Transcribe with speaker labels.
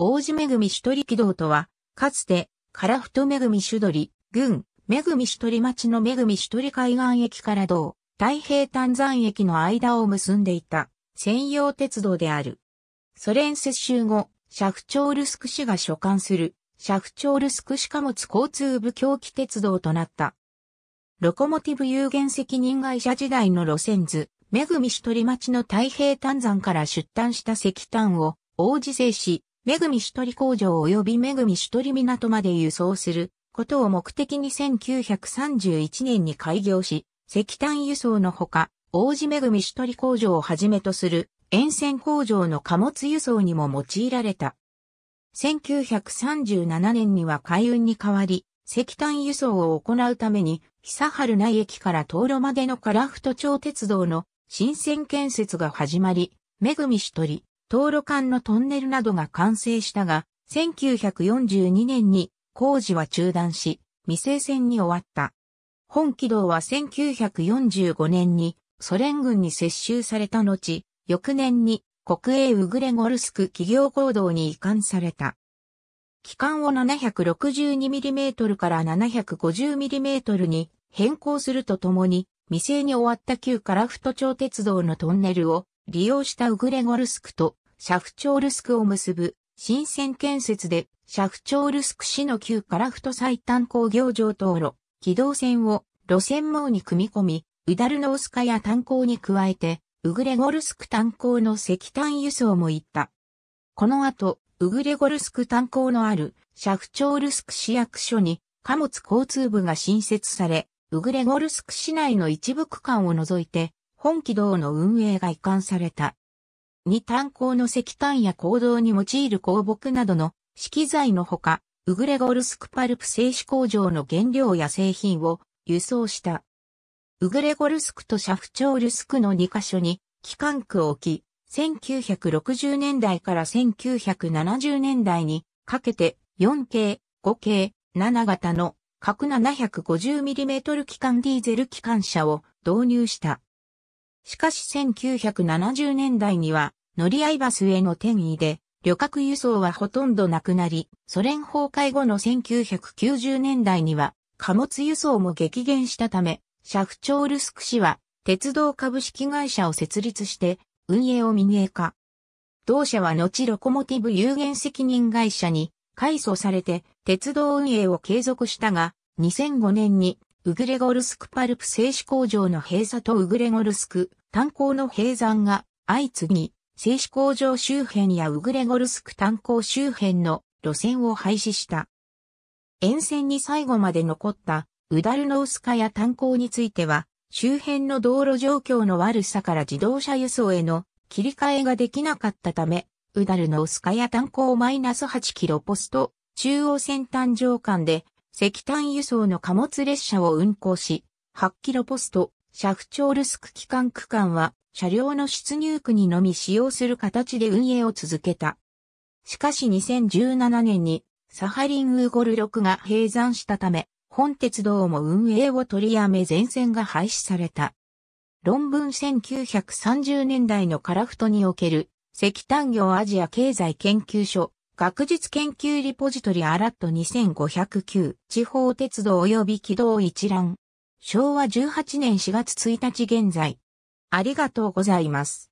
Speaker 1: 王子恵みしとり軌道とは、かつて、樺太恵みしどり、郡、恵みしとり町の恵みしとり海岸駅から道、太平丹山駅の間を結んでいた、専用鉄道である。ソ連接収後、シャフチョールスク市が所管する、シャフチョールスク市貨物交通部狂気鉄道となった。ロコモティブ有限責任会社時代の路線図、恵みしとり町の太平丹山から出端した石炭を、王子製し、めぐみしとり工場及びめぐみしとり港まで輸送することを目的に1931年に開業し、石炭輸送のほか、王子めぐみしとり工場をはじめとする沿線工場の貨物輸送にも用いられた。1937年には海運に代わり、石炭輸送を行うために、久春内駅から灯路までのカラフト町鉄道の新線建設が始まり、めぐみしとり、道路間のトンネルなどが完成したが、1942年に工事は中断し、未成線に終わった。本軌道は1945年にソ連軍に接収された後、翌年に国営ウグレゴルスク企業行動に移管された。機関を 762mm から 750mm に変更するとともに、未成に終わった旧カラフト町鉄道のトンネルを利用したウグレゴルスクとシャフチョールスクを結ぶ新線建設でシャフチョールスク市の旧カラフト最短工業上道路、軌道線を路線網に組み込み、ウダルノースカや炭鉱に加えて、ウグレゴルスク炭鉱の石炭輸送も行った。この後、ウグレゴルスク炭鉱のあるシャフチョールスク市役所に貨物交通部が新設され、ウグレゴルスク市内の一部区間を除いて、本軌道の運営が移管された。に炭鉱の石炭や坑道に用いる鉱木などの資機材のほか、ウグレゴルスクパルプ製紙工場の原料や製品を輸送した。ウグレゴルスクとシャフチョールスクの2カ所に機関区を置き、1960年代から1970年代にかけて 4K、5K、7型の各 750mm 機関ディーゼル機関車を導入した。しかし1970年代には乗り合いバスへの転移で、旅客輸送はほとんどなくなり、ソ連崩壊後の1990年代には、貨物輸送も激減したため、シャフチョールスク氏は、鉄道株式会社を設立して、運営を民営化。同社は後ロコモティブ有限責任会社に、改装されて、鉄道運営を継続したが、2005年に、ウグレゴルスクパルプ製紙工場の閉鎖とウグレゴルスク炭鉱の閉山が相次ぎ、製紙工場周辺やウグレゴルスク炭鉱周辺の路線を廃止した。沿線に最後まで残ったウダルノウスカや炭鉱については、周辺の道路状況の悪さから自動車輸送への切り替えができなかったため、ウダルノウスカや炭鉱マイナス8キロポスト中央先端上間で石炭輸送の貨物列車を運行し、8キロポスト、シャフチョールスク機関区間は車両の出入区にのみ使用する形で運営を続けた。しかし2017年にサハリンウーゴル6が閉山したため、本鉄道も運営を取りやめ全線が廃止された。論文1930年代のカラフトにおける石炭業アジア経済研究所学術研究リポジトリアラット2509地方鉄道及び軌道一覧昭和18年4月1日現在ありがとうございます。